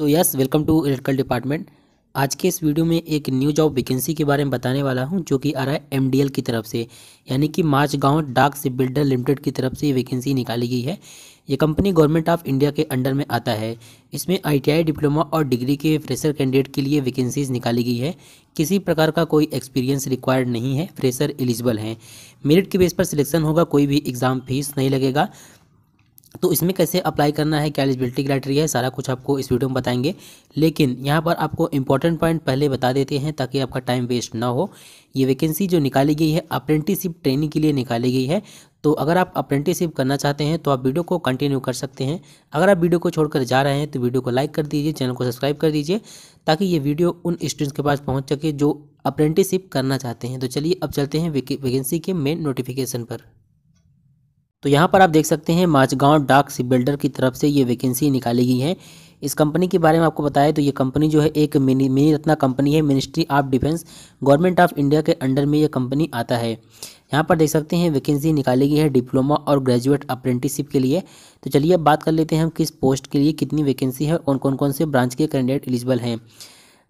तो yes welcome to electrical department आज के इस वीडियो में एक न्यू जॉब वैकेंसी के बारे में बताने वाला हूं जो कि आ रहा है एमडीएल की तरफ से यानी कि मार्च गांव डाक से बिल्डर लिमिटेड की तरफ से ये वैकेंसी निकाली गई है ये कंपनी गवर्नमेंट ऑफ इंडिया के अंडर में आता है इसमें आईटीआई डिप्लोमा और डिग्री के फ्रेशर कैंडिडेट के लिए वैकेंसीज निकाली गई है किसी प्रकार का कोई एक्सपीरियंस रिक्वायर्ड नहीं है फ्रेशर एलिजिबल हैं मेरिट के बेस पर सिलेक्शन होगा कोई भी एग्ज़ाम फीस नहीं लगेगा तो इसमें कैसे अप्लाई करना है क्या एलिजिबिलिटी क्राइटेरिया है सारा कुछ आपको इस वीडियो में बताएंगे लेकिन यहाँ पर आपको इंपॉर्टेंट पॉइंट पहले बता देते हैं ताकि आपका टाइम वेस्ट ना हो ये वैकेंसी जो निकाली गई है अप्रेंटिसिप ट्रेनिंग के लिए निकाली गई है तो अगर आप अप्रेंटिसिप करना चाहते हैं तो आप वीडियो को कंटिन्यू कर सकते हैं अगर आप वीडियो को छोड़कर जा रहे हैं तो वीडियो को लाइक कर दीजिए चैनल को सब्सक्राइब कर दीजिए ताकि ये वीडियो उन स्टूडेंट्स के पास पहुँच सके जो अप्रेंटिसिप करना चाहते हैं तो चलिए अब चलते हैं वैकेंसी के मेन नोटिफिकेशन पर तो यहाँ पर आप देख सकते हैं माचगांव डाक सी बिल्डर की तरफ से ये वैकेंसी निकाली गई है इस कंपनी के बारे में आपको बताया तो ये कंपनी जो है एक मिनी मिनी रत्ना कंपनी है ministry of defence government of India के अंडर में ये कंपनी आता है यहाँ पर देख सकते हैं वैकेंसी निकाली गई है डिप्लोमा और ग्रेजुएट अप्रेंटिसशिप के लिए तो चलिए अब बात कर लेते हैं हम किस पोस्ट के लिए कितनी वैकेंसी है और कौन कौन से ब्रांच के कैंडिडेट एलिजिबल हैं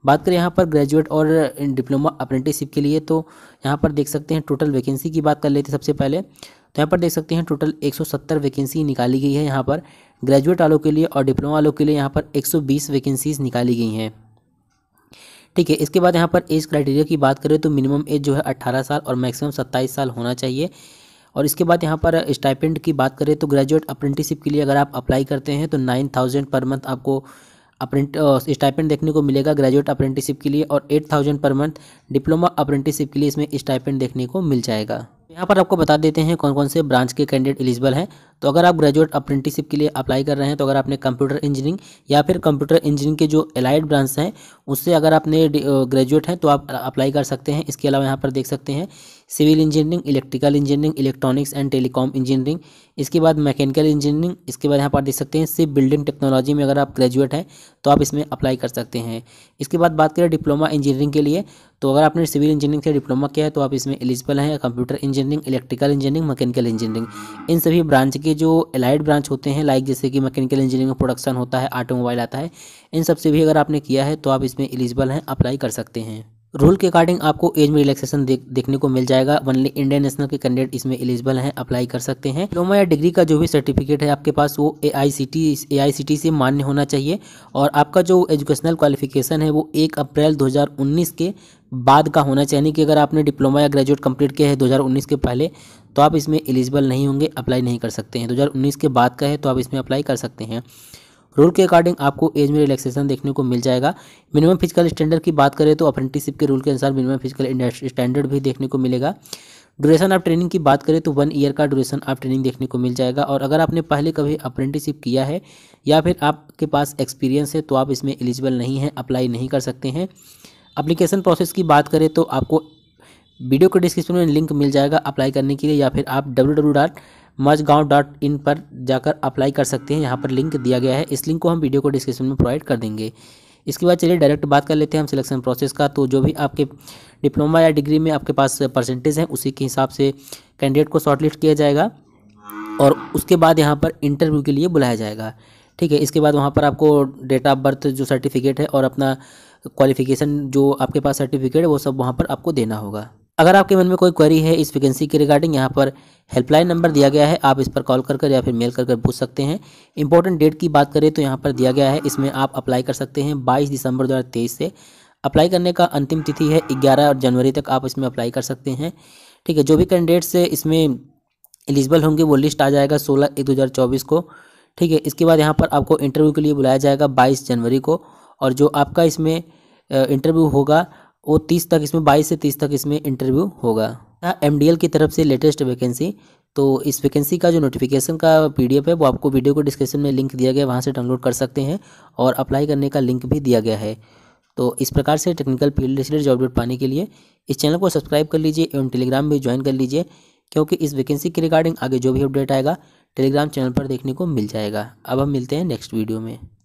बात करें यहाँ पर ग्रेजुएट और डिप्लोमा अप्रेंटिसशिप के लिए तो यहाँ पर देख सकते हैं टोटल वैकेंसी की बात कर लेते हैं सबसे पहले तो यहाँ पर देख सकते हैं टोटल 170 वैकेंसी निकाली गई है यहाँ पर ग्रेजुएट वालों के लिए और डिप्लोमा वालों के लिए यहाँ पर 120 वैकेंसीज निकाली गई हैं ठीक है इसके बाद यहाँ पर एज क्राइटेरिया की बात करें तो मिनिमम एज जो है अट्ठारह साल और मैक्सिमम सत्ताईस साल होना चाहिए और इसके बाद यहाँ पर स्टाइपेंड की बात करें तो ग्रेजुएट अप्रेंटिसिप के लिए अगर आप अप्लाई करते हैं तो नाइन थाउजेंड पर मंथ आपको अप्रेंट स्टाइपेंट देखने को मिलेगा ग्रेजुएट अप्रेंटिसिप के लिए और eight thousand per month diploma apprenticeship के लिए इसमें स्टाइपेंट देखने को मिल जाएगा यहाँ पर आपको बता देते हैं कौन कौन से ब्रांच के कैंडिडेट एलिजिबल हैं तो अगर आप ग्रेजुएट अप्रेंटिसिप के लिए अप्लाई कर रहे हैं तो अगर आपने कंप्यूटर इंजीनियरिंग या फिर कंप्यूटर इंजीनियरिंग के जो एलाइड ब्रांच हैं उससे अगर आपने ग्रेजुएट हैं तो आप अप्लाई कर सकते हैं इसके अलावा यहाँ पर देख सकते हैं civil engineering electrical engineering electronics and telecom engineering इसके बाद मैकेनिकल इंजीनियरिंग इसके बाद यहाँ पर देख सकते हैं सिर्फ बिल्डिंग टेक्नोलॉजी में अगर आप ग्रेजुएट हैं तो आप इसमें अप्लाई कर सकते हैं इसके बाद बात करें डिप्लोमा इंजीनियरिंग के लिए तो अगर आपने सिविल इंजीनियरिंग से डिप्लोमा किया है तो आप इसमें एलिजिबल हैं computer engineering electrical engineering mechanical engineering इन सभी ब्रांच के के जो एलाइड ब्रांच होते हैं लाइक जैसे कि मैकेनिकल इंजीनियरिंग प्रोडक्शन होता है ऑटोमोबाइल आता है इन सबसे भी अगर आपने किया है तो आप इसमें एलिजिबल हैं अप्लाई कर सकते हैं रूल के अकॉर्डिंग आपको एज में रिलैक्सेशन देख, देखने को मिल जाएगा वनली इंडियन नेशनल के कैंडिडेट इसमें एलिजिबल हैं अप्लाई कर सकते हैं डिप्लोमा या डिग्री का जो भी सर्टिफिकेट है आपके पास वो ए आई से मान्य होना चाहिए और आपका जो एजुकेशनल क्वालिफिकेशन है वो एक अप्रैल 2019 के बाद का होना चाहिए यानी कि अगर आपने डिप्लोमा या ग्रेजुएट कंप्लीट किया है 2019 के पहले तो आप इसमें एलिजिबल नहीं होंगे अप्लाई नहीं कर सकते हैं 2019 के बाद का है तो आप इसमें अप्लाई कर सकते हैं रूल के अकॉर्डिंग आपको एज में रिलैक्सेशन देखने को मिल जाएगा मिनिमम फिजिकल स्टैंडर्ड की बात करें तो अप्रेंटिसिप के रूल के अनुसार मिनिमम फिजिकल स्टैंडर्ड भी देखने को मिलेगा ड्यूरेशन ऑफ ट्रेनिंग की बात करें तो वन ईयर का ड्यूरेशन ऑफ ट्रेनिंग देखने को मिल जाएगा और अगर आपने पहले कभी अप्रेंटिसिप किया है या फिर आपके पास एक्सपीरियंस है तो आप इसमें एलिजिबल नहीं हैं अप्लाई नहीं कर सकते हैं अप्लीकेशन प्रोसेस की बात करें तो आपको वीडियो के डिस्क्रिप्शन में लिंक मिल जाएगा अप्लाई करने के लिए या फिर आप W W dot dot in पर जाकर अप्लाई कर सकते हैं यहाँ पर लिंक दिया गया है इस लिंक को हम वीडियो को डिस्क्रिप्शन में प्रोवाइड कर देंगे इसके बाद चलिए डायरेक्ट बात कर लेते हैं हम सिलेक्शन प्रोसेस का तो जो भी आपके डिप्लोमा या डिग्री में आपके पास परसेंटेज है उसी के हिसाब से कैंडिडेट को शॉर्टलिस्ट किया जाएगा और उसके बाद यहाँ पर इंटरव्यू के लिए बुलाया जाएगा ठीक है इसके बाद वहाँ पर आपको डेट ऑफ बर्थ जो सर्टिफिकेट है और अपना क्वालिफिकेशन जो आपके पास सर्टिफिकेट है वो सब वहाँ पर आपको देना होगा अगर आपके मन में कोई क्वेरी है इस वैकेंसी के रिगार्डिंग यहाँ पर हेल्पलाइन नंबर दिया गया है आप इस पर कॉल कर कर या फिर मेल कर कर पूछ सकते हैं इंपॉर्टेंट डेट की बात करें तो यहाँ पर दिया गया है इसमें आप अप्लाई कर सकते हैं 22 दिसंबर 2023 से अप्लाई करने का अंतिम तिथि है 11 जनवरी तक आप इसमें अप्लाई कर सकते हैं ठीक है जो भी कैंडिडेट्स इसमें एलिजिबल होंगे वो लिस्ट आ जाएगा सोलह एक दो को ठीक है इसके बाद यहाँ पर आपको इंटरव्यू के लिए बुलाया जाएगा बाईस जनवरी को और जो आपका इसमें इंटरव्यू होगा वो तीस तक इसमें बाईस से तीस तक इसमें इंटरव्यू होगा एम की तरफ से लेटेस्ट वैकेंसी तो इस वैकेंसी का जो नोटिफिकेशन का पीडीएफ है वो आपको वीडियो को डिस्क्रिप्शन में लिंक दिया गया है वहाँ से डाउनलोड कर सकते हैं और अप्लाई करने का लिंक भी दिया गया है तो इस प्रकार से technical field related job update पाने के लिए इस चैनल को सब्सक्राइब कर लीजिए एवं टेलीग्राम भी ज्वाइन कर लीजिए क्योंकि इस वैकेंसी के रिगार्डिंग आगे जो भी अपडेट आएगा टेलीग्राम चैनल पर देखने को मिल जाएगा अब हम मिलते हैं नेक्स्ट वीडियो में